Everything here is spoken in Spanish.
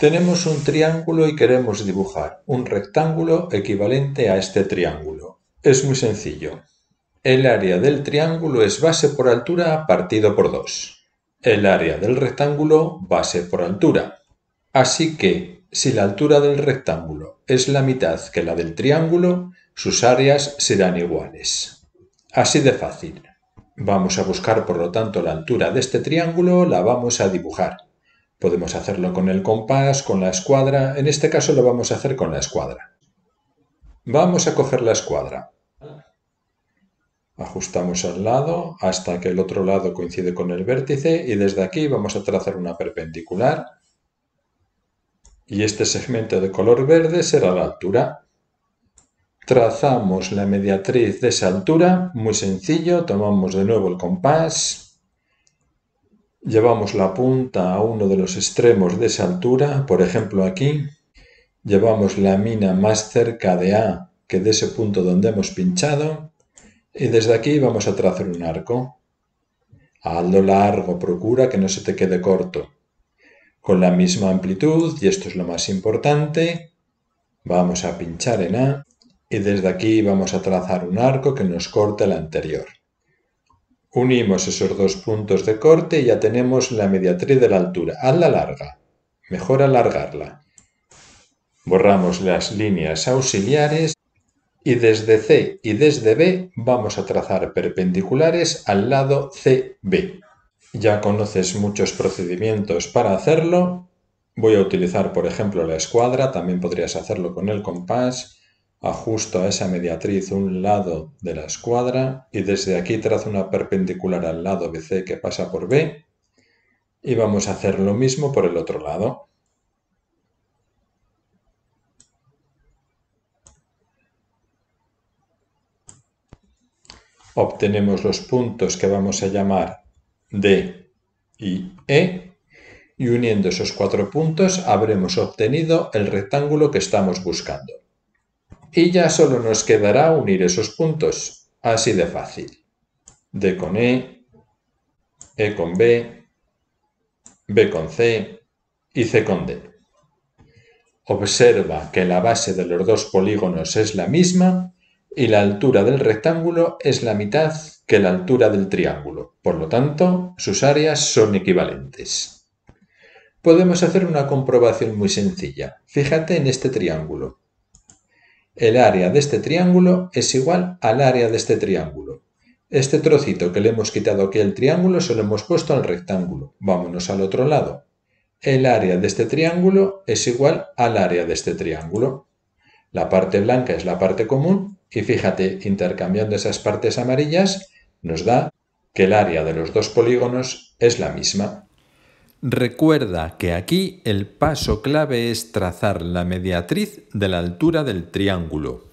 Tenemos un triángulo y queremos dibujar un rectángulo equivalente a este triángulo. Es muy sencillo. El área del triángulo es base por altura partido por 2. El área del rectángulo base por altura. Así que, si la altura del rectángulo es la mitad que la del triángulo, sus áreas serán iguales. Así de fácil. Vamos a buscar por lo tanto la altura de este triángulo, la vamos a dibujar. Podemos hacerlo con el compás, con la escuadra. En este caso lo vamos a hacer con la escuadra. Vamos a coger la escuadra. Ajustamos al lado hasta que el otro lado coincide con el vértice y desde aquí vamos a trazar una perpendicular. Y este segmento de color verde será la altura. Trazamos la mediatriz de esa altura, muy sencillo, tomamos de nuevo el compás, Llevamos la punta a uno de los extremos de esa altura, por ejemplo aquí. Llevamos la mina más cerca de A que de ese punto donde hemos pinchado. Y desde aquí vamos a trazar un arco. Hazlo largo, procura que no se te quede corto. Con la misma amplitud, y esto es lo más importante, vamos a pinchar en A y desde aquí vamos a trazar un arco que nos corte el anterior. Unimos esos dos puntos de corte y ya tenemos la mediatriz de la altura. A la larga. Mejor alargarla. Borramos las líneas auxiliares y desde C y desde B vamos a trazar perpendiculares al lado CB. Ya conoces muchos procedimientos para hacerlo. Voy a utilizar, por ejemplo, la escuadra, también podrías hacerlo con el compás. Ajusto a esa mediatriz un lado de la escuadra y desde aquí trazo una perpendicular al lado BC que pasa por B y vamos a hacer lo mismo por el otro lado. Obtenemos los puntos que vamos a llamar D y E y uniendo esos cuatro puntos habremos obtenido el rectángulo que estamos buscando y ya solo nos quedará unir esos puntos. Así de fácil. D con E, E con B, B con C y C con D. Observa que la base de los dos polígonos es la misma y la altura del rectángulo es la mitad que la altura del triángulo. Por lo tanto, sus áreas son equivalentes. Podemos hacer una comprobación muy sencilla. Fíjate en este triángulo el área de este triángulo es igual al área de este triángulo. Este trocito que le hemos quitado aquí al triángulo se lo hemos puesto al rectángulo. Vámonos al otro lado. El área de este triángulo es igual al área de este triángulo. La parte blanca es la parte común y fíjate, intercambiando esas partes amarillas, nos da que el área de los dos polígonos es la misma. Recuerda que aquí el paso clave es trazar la mediatriz de la altura del triángulo.